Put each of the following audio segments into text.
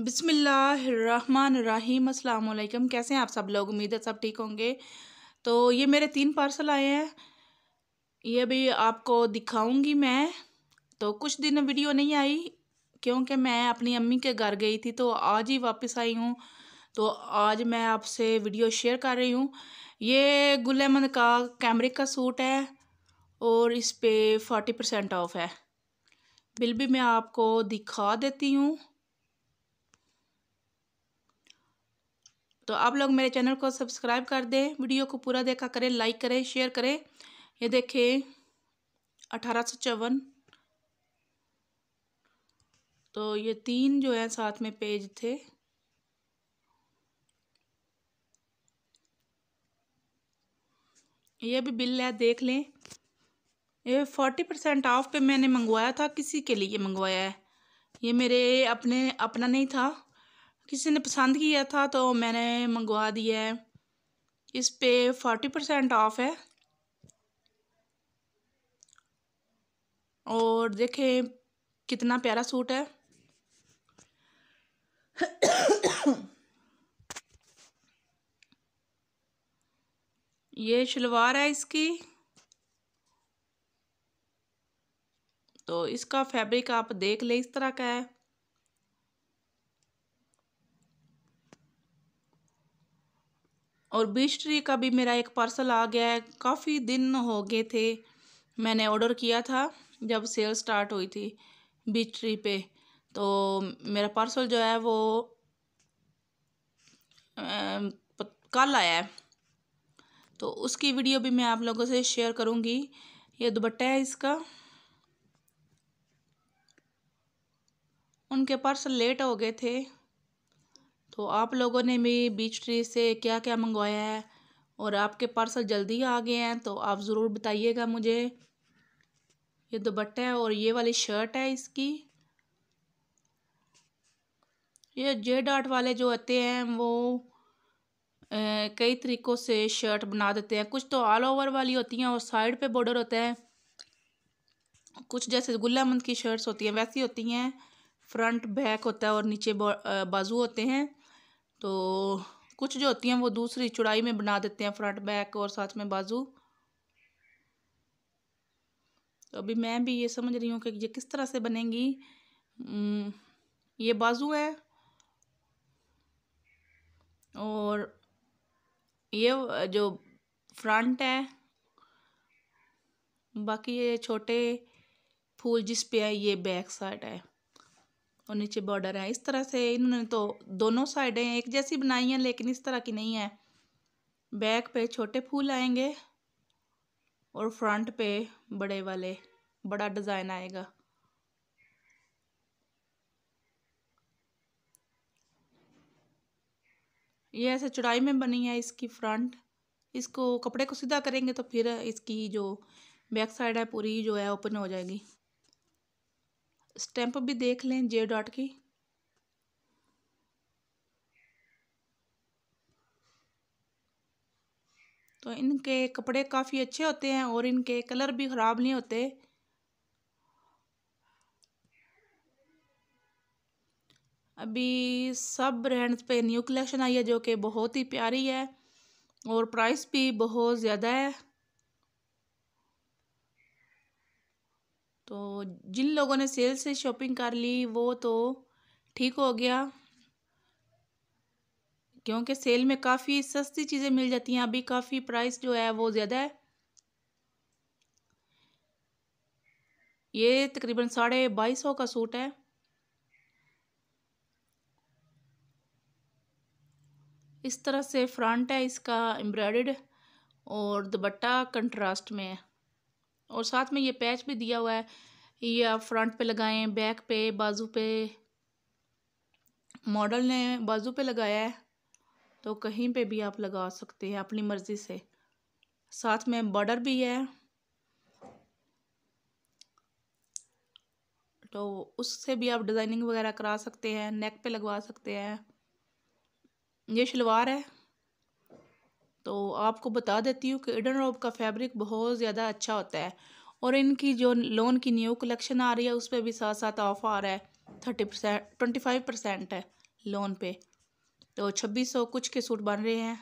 बिसमीम अल्लाम कैसे हैं आप सब लोग उम्मीद है सब ठीक होंगे तो ये मेरे तीन पार्सल आए हैं ये भी आपको दिखाऊंगी मैं तो कुछ दिन वीडियो नहीं आई क्योंकि मैं अपनी अम्मी के घर गई थी तो आज ही वापस आई हूँ तो आज मैं आपसे वीडियो शेयर कर रही हूँ ये गुल का कैमरे का सूट है और इस पर फोर्टी परसेंट ऑफ है बिल भी मैं आपको दिखा देती हूँ तो आप लोग मेरे चैनल को सब्सक्राइब कर दें वीडियो को पूरा देखा करें लाइक करें शेयर करें ये देखें अठारह सौ चौवन तो ये तीन जो है साथ में पेज थे ये भी बिल है देख लें ये फोर्टी परसेंट ऑफ पे मैंने मंगवाया था किसी के लिए मंगवाया है ये मेरे अपने अपना नहीं था किसी ने पसंद किया था तो मैंने मंगवा दिया है इस पे फोर्टी परसेंट ऑफ है और देखें कितना प्यारा सूट है ये शलवार है इसकी तो इसका फैब्रिक आप देख लें इस तरह का है और बीच ट्री का भी मेरा एक पार्सल आ गया है काफ़ी दिन हो गए थे मैंने ऑर्डर किया था जब सेल स्टार्ट हुई थी बीच ट्री पे तो मेरा पार्सल जो है वो कल आया है तो उसकी वीडियो भी मैं आप लोगों से शेयर करूँगी ये दुपट्टा है इसका उनके पार्सल लेट हो गए थे तो आप लोगों ने भी बीच ट्री से क्या क्या मंगवाया है और आपके पार्सल जल्दी आ गए हैं तो आप ज़रूर बताइएगा मुझे ये दुपट्टा है और ये वाली शर्ट है इसकी ये जे डॉट वाले जो आते हैं वो ए, कई तरीक़ों से शर्ट बना देते हैं कुछ तो ऑल ओवर वाली होती हैं और साइड पे बॉर्डर होता है कुछ जैसे गुल्लामंद की शर्ट्स होती हैं वैसी होती हैं फ्रंट बैक होता है और नीचे बाजू होते हैं तो कुछ जो होती हैं वो दूसरी चौड़ाई में बना देते हैं फ्रंट बैक और साथ में बाजू तो अभी मैं भी ये समझ रही हूँ कि ये किस तरह से बनेंगी ये बाजू है और ये जो फ्रंट है बाकी ये छोटे फूल जिस पे है ये बैक साइड है और नीचे बॉर्डर है इस तरह से इन्होंने तो दोनों साइडें एक जैसी बनाई हैं लेकिन इस तरह की नहीं है बैक पे छोटे फूल आएंगे और फ्रंट पे बड़े वाले बड़ा डिज़ाइन आएगा ये ऐसे चौड़ाई में बनी है इसकी फ्रंट इसको कपड़े को सीधा करेंगे तो फिर इसकी जो बैक साइड है पूरी जो है ओपन हो जाएगी स्टैम्प भी देख लें जे डॉट की तो इनके कपड़े काफ़ी अच्छे होते हैं और इनके कलर भी ख़राब नहीं होते अभी सब ब्रांड्स पे न्यू कलेक्शन आई है जो कि बहुत ही प्यारी है और प्राइस भी बहुत ज़्यादा है तो जिन लोगों ने सेल से शॉपिंग कर ली वो तो ठीक हो गया क्योंकि सेल में काफ़ी सस्ती चीज़ें मिल जाती हैं अभी काफ़ी प्राइस जो है वो ज़्यादा है ये तकरीबन साढ़े बाईस सौ का सूट है इस तरह से फ्रंट है इसका एम्ब्रॉयड और दुपट्टा कंट्रास्ट में है और साथ में ये पैच भी दिया हुआ है ये आप फ्रंट पे लगाएं बैक पे बाजू पे मॉडल ने बाजू पे लगाया है तो कहीं पे भी आप लगा सकते हैं अपनी मर्ज़ी से साथ में बॉर्डर भी है तो उससे भी आप डिज़ाइनिंग वगैरह करा सकते हैं नेक पे लगवा सकते हैं ये शलवार है तो आपको बता देती हूँ कि इडन रोब का फैब्रिक बहुत ज़्यादा अच्छा होता है और इनकी जो लोन की न्यू कलेक्शन आ रही है उस पर भी साथ साथ ऑफ आ रहा है thirty percent twenty five percent है लोन पे तो छब्बीस सौ कुछ के सूट बन रहे हैं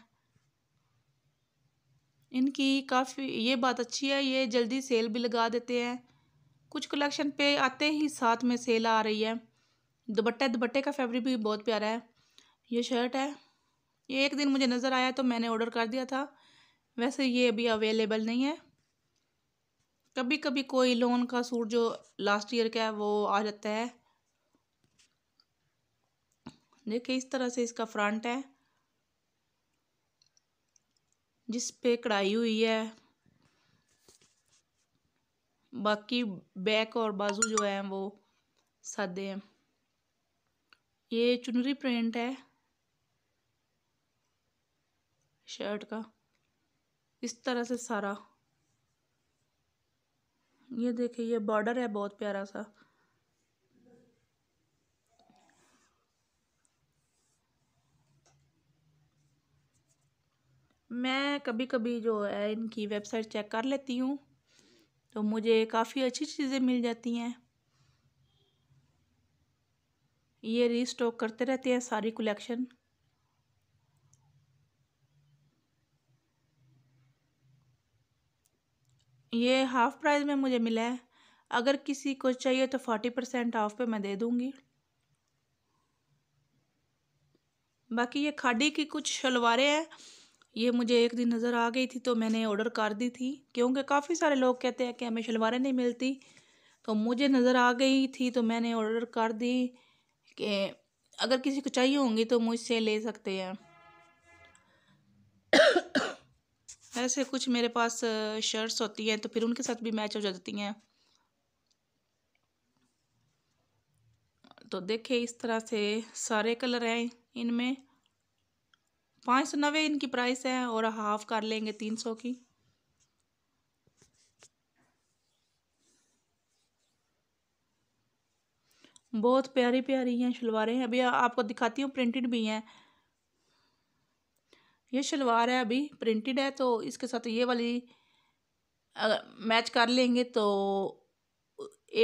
इनकी काफ़ी ये बात अच्छी है ये जल्दी सेल भी लगा देते हैं कुछ कलेक्शन पे आते ही साथ में सेल आ रही है दुपट्टे दुपट्टे का फैब्रिक भी बहुत प्यारा है ये शर्ट है ये एक दिन मुझे नज़र आया तो मैंने ऑर्डर कर दिया था वैसे ये अभी अवेलेबल नहीं है कभी कभी कोई लोन का सूट जो लास्ट ईयर का है वो आ जाता है देखिए इस तरह से इसका फ्रंट है जिस पे कढ़ाई हुई है बाकी बैक और बाजू जो है वो सादे हैं ये चुनरी प्रिंट है शर्ट का इस तरह से सारा ये देखिए ये बॉर्डर है बहुत प्यारा सा मैं कभी कभी जो है इनकी वेबसाइट चेक कर लेती हूँ तो मुझे काफ़ी अच्छी चीज़ें मिल जाती हैं ये रीस्टॉक करते रहते हैं सारी कलेक्शन ये हाफ़ प्राइस में मुझे मिला है अगर किसी को चाहिए तो फोर्टी परसेंट ऑफ पे मैं दे दूँगी बाकी ये खाडी की कुछ शलवारें हैं ये मुझे एक दिन नज़र आ गई थी तो मैंने ऑर्डर कर दी थी क्योंकि काफ़ी सारे लोग कहते हैं कि हमें शलवारें नहीं मिलती तो मुझे नज़र आ गई थी तो मैंने ऑर्डर कर दी कि अगर किसी को चाहिए होंगी तो मुझसे ले सकते हैं ऐसे कुछ मेरे पास शर्ट्स होती हैं तो फिर उनके साथ भी मैच हो जाती हैं तो देखिए इस तरह से सारे कलर हैं इनमें पाँच सौ नब्बे इनकी प्राइस है और हाफ कर लेंगे तीन सौ की बहुत प्यारी प्यारी हैं शलवारें हैं अभी आपको दिखाती हूँ प्रिंटेड भी हैं ये शलवार है अभी प्रिंटेड है तो इसके साथ ये वाली अगर मैच कर लेंगे तो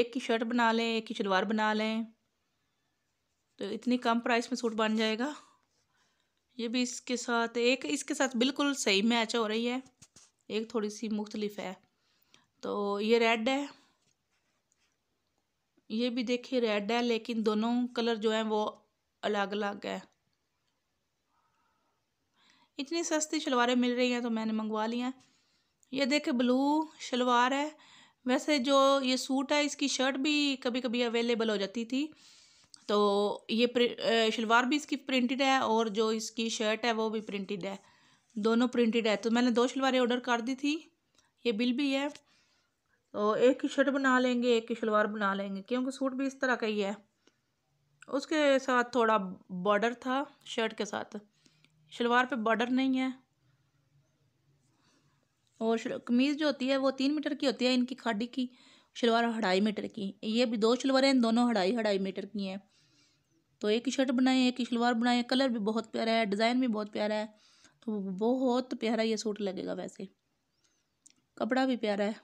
एक की शर्ट बना लें एक की शलवार बना लें तो इतनी कम प्राइस में सूट बन जाएगा ये भी इसके साथ एक इसके साथ बिल्कुल सही मैच हो रही है एक थोड़ी सी मुख्तलिफ है तो ये रेड है ये भी देखिए रेड है लेकिन दोनों कलर जो हैं वो अलग अलग है इतनी सस्ती शलवारें मिल रही हैं तो मैंने मंगवा लिया ये देखे ब्लू शलवार है वैसे जो ये सूट है इसकी शर्ट भी कभी कभी अवेलेबल हो जाती थी तो ये शलवार भी इसकी प्रिंटेड है और जो इसकी शर्ट है वो भी प्रिंटेड है दोनों प्रिंटेड है तो मैंने दो शलवारें ऑर्डर कर दी थी ये बिल भी है तो एक ही शर्ट बना लेंगे एक ही शलवार बना लेंगे क्योंकि सूट भी इस तरह का ही है उसके साथ थोड़ा बॉर्डर था शर्ट के साथ शलवार पे बॉर्डर नहीं है और कमीज़ जो होती है वो तीन मीटर की होती है इनकी खाड़ी की शलवार अढ़ाई मीटर की ये भी दो शलवारें हैं दोनों अढ़ाई अढ़ाई मीटर की हैं तो एक ही शर्ट बनाए एक ही शलवार बनाए कलर भी बहुत प्यारा है डिज़ाइन भी बहुत प्यारा है तो बहुत प्यारा ये सूट लगेगा वैसे कपड़ा भी प्यारा है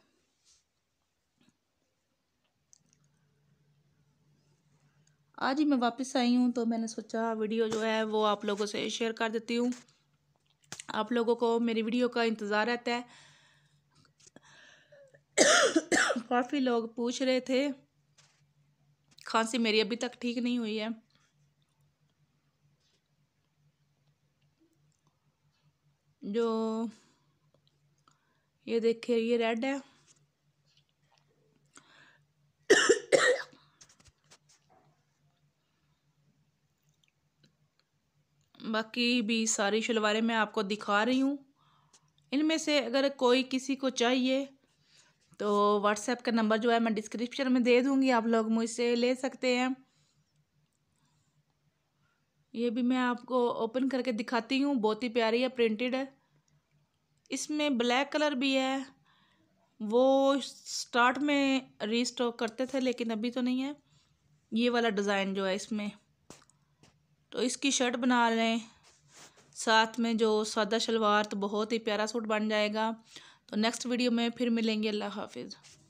आज ही मैं वापस आई हूँ तो मैंने सोचा वीडियो जो है वो आप लोगों से शेयर कर देती हूँ आप लोगों को मेरी वीडियो का इंतज़ार रहता है काफ़ी लोग पूछ रहे थे खांसी मेरी अभी तक ठीक नहीं हुई है जो ये देखिए ये रेड है बाकी भी सारी शलवारें मैं आपको दिखा रही हूँ इनमें से अगर कोई किसी को चाहिए तो व्हाट्सएप का नंबर जो है मैं डिस्क्रिप्शन में दे दूँगी आप लोग मुझसे ले सकते हैं ये भी मैं आपको ओपन करके दिखाती हूँ बहुत ही प्यारी है प्रिंटेड है इसमें ब्लैक कलर भी है वो स्टार्ट में रीस्टॉक करते थे लेकिन अभी तो नहीं है ये वाला डिज़ाइन जो है इसमें तो इसकी शर्ट बना लें साथ में जो सादा शलवार तो बहुत ही प्यारा सूट बन जाएगा तो नेक्स्ट वीडियो में फिर मिलेंगे अल्लाह हाफिज़